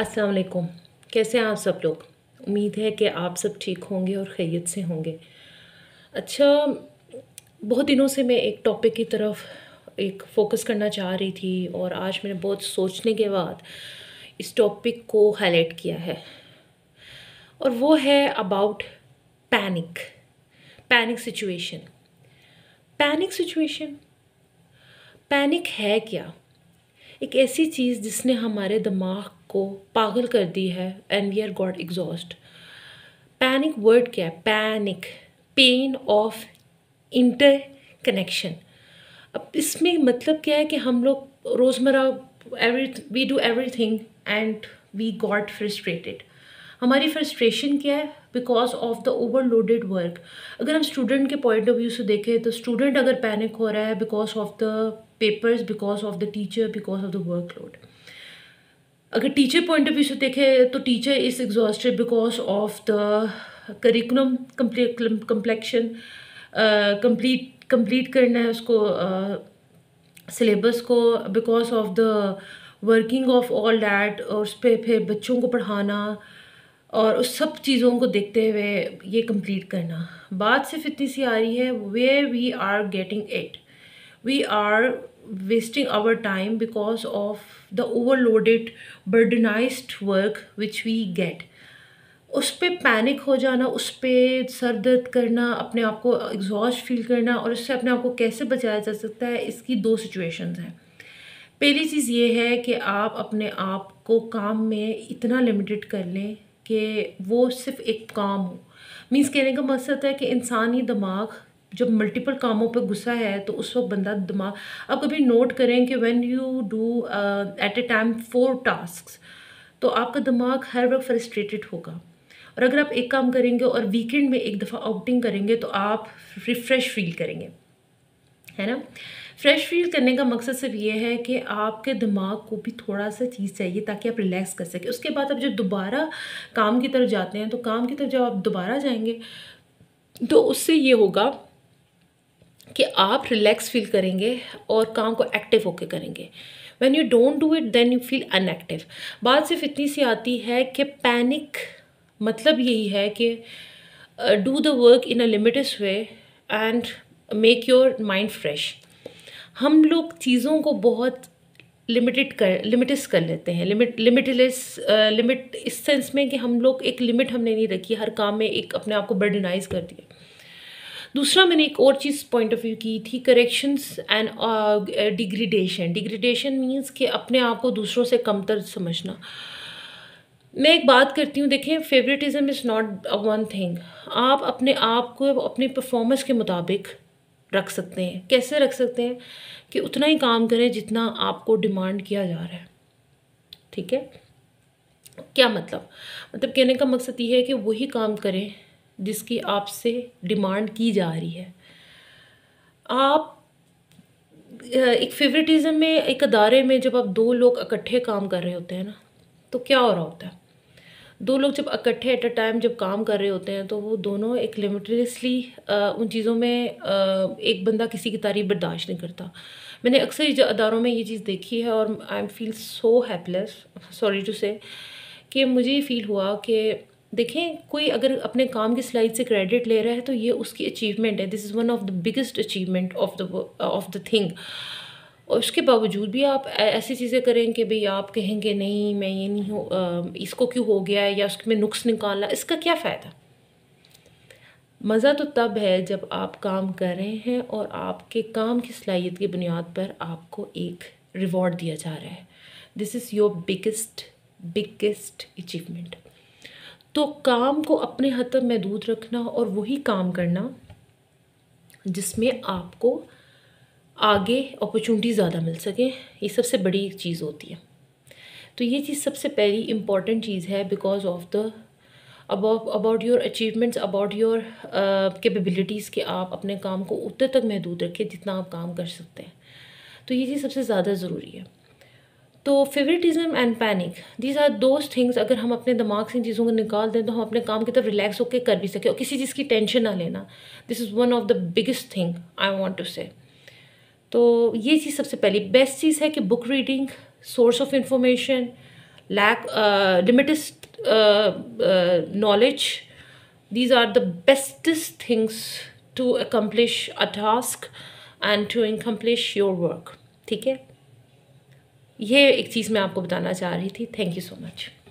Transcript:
अस्सलाम वालेकुम कैसे हैं आप सब लोग उम्मीद है कि आप सब ठीक होंगे और खैरियत से होंगे अच्छा बहुत दिनों से मैं एक टॉपिक की तरफ एक फ़ोकस करना चाह रही थी और आज मैंने बहुत सोचने के बाद इस टॉपिक को हाईलाइट किया है और वो है about panic panic situation panic situation panic है क्या एक ऐसी चीज़ जिसने हमारे दिमाग को पागल कर दी है and we are got exhaust panic word क्या है panic pain of interconnection अब इसमें मतलब क्या है कि हम लोग रोज़मर्रा every we do everything and we got frustrated हमारी फ्रस्ट्रेशन क्या है because of the overloaded work अगर हम स्टूडेंट के पॉइंट ऑफ व्यू से देखें तो स्टूडेंट अगर पैनिक हो रहा है because of the papers because of the teacher because of the workload अगर टीचर पॉइंट ऑफ व्यू से देखें तो teacher is exhausted because of the curriculum complexion complete complete करना है उसको सिलेबस uh, को because of the working of all that और उस पर फिर बच्चों को पढ़ाना और उस सब चीज़ों को देखते हुए ये कंप्लीट करना बात सिर्फ इतनी सी आ रही है way we are getting it we are wasting our time because of the overloaded burdenized work which we get उस पर पैनिक हो जाना उस पर सर दर्द करना अपने आप को एग्जॉस्ट फील करना और उससे अपने आप को कैसे बचाया जा सकता है इसकी दो सिचुएशंस हैं पहली चीज़ ये है कि आप अपने आप को काम में इतना लिमिटेड कर लें कि वो सिर्फ एक काम हो मीन्स कहने का मकसद है कि इंसानी दिमाग जब मल्टीपल कामों पे गुस्सा है तो उस वक्त बंदा दिमाग आप कभी नोट करें कि when you do at a time four task तो आपका दिमाग हर वक्त फ्रस्ट्रेटेड होगा और अगर आप एक काम करेंगे और वीकेंड में एक दफ़ा आउटिंग करेंगे तो आप रिफ़्रेश फील करेंगे है ना फ्रेश फील करने का मकसद सिर्फ ये है कि आपके दिमाग को भी थोड़ा सा चीज़ चाहिए ताकि आप रिलैक्स कर सकें उसके बाद आप जब दोबारा काम की तरफ जाते हैं तो काम की तरफ जब आप दोबारा जाएंगे तो उससे ये होगा कि आप रिलैक्स फील करेंगे और काम को एक्टिव होकर करेंगे when you don't do it then you feel unactive बात सिर्फ इतनी सी आती है कि पैनिक मतलब यही है कि do the work in a limited way and make your mind fresh हम लोग चीज़ों को बहुत लिमिटेड कर लिमिटेस कर लेते हैं लिमिट लिमिटलेस लिमिट इस सेंस में कि हम लोग एक लिमिट हमने नहीं रखी हर काम में एक अपने आप को बर्डनाइज कर दिया दूसरा मैंने एक और चीज़ पॉइंट ऑफ व्यू की थी corrections and degradation degradation means कि अपने आप को दूसरों से कमतर समझना मैं एक बात करती हूँ देखें favouritism is not one thing आप अपने आप को अपने परफॉर्मेंस के मुताबिक रख सकते हैं कैसे रख सकते हैं कि उतना ही काम करें जितना आपको डिमांड किया जा रहा है ठीक है क्या मतलब मतलब कहने का मकसद ये है कि वही काम करें जिसकी आपसे डिमांड की जा रही है आप एक फेवरेटिज़म में एक अदारे में जब आप दो लोग इकट्ठे काम कर रहे होते हैं ना तो क्या हो रहा होता है दो लोग जब इकट्ठे एट अ टाइम जब काम कर रहे होते हैं तो वो दोनों एक लिमिटलेसली उन चीज़ों में आ, एक बंदा किसी की तारीफ बर्दाश्त नहीं करता मैंने अक्सर अदारों में ये चीज़ देखी है और I am feel so hapless sorry to say कि मुझे फील हुआ कि देखें कोई अगर अपने काम की स्लाइड से क्रेडिट ले रहा है तो ये उसकी अचीवमेंट है this is one of the biggest achievement of the of the thing और उसके बावजूद भी आप ऐसी चीज़ें करें कि भाई आप कहेंगे नहीं मैं ये नहीं हो इसको क्यों हो गया है या उसमें नुक्स निकालना इसका क्या फ़ायदा मज़ा तो तब है जब आप काम कर रहे हैं और आपके काम की सलाहियत की बुनियाद पर आपको एक रिवॉर्ड दिया जा रहा है this is your biggest biggest achievement तो काम को अपने हद तक महदूद रखना और वही काम करना जिसमें आपको आगे अपॉर्चुनिटी ज़्यादा मिल सके ये सबसे बड़ी एक चीज़ होती है तो ये चीज़ सबसे पहली इम्पॉर्टेंट चीज़ है because of the about about your achievements about your capabilities के आप अपने काम को उतने तक महदूद रखें जितना आप काम कर सकते हैं तो ये चीज़ सबसे ज़्यादा ज़रूरी है तो favouritism and panic these are those things अगर हम अपने दिमाग से इन चीज़ों को निकाल दें तो हम अपने काम की तरफ रिलैक्स होकर कर भी सकें और किसी चीज़ की टेंशन ना लेना this is one of the biggest thing I want to say तो ये चीज़ सबसे पहली बेस्ट चीज़ है कि book reading source of information lack limited knowledge these are the bestest things to accomplish a task and to incomplish your work ठीक है ये एक चीज़ मैं आपको बताना चाह रही थी थैंक यू सो मच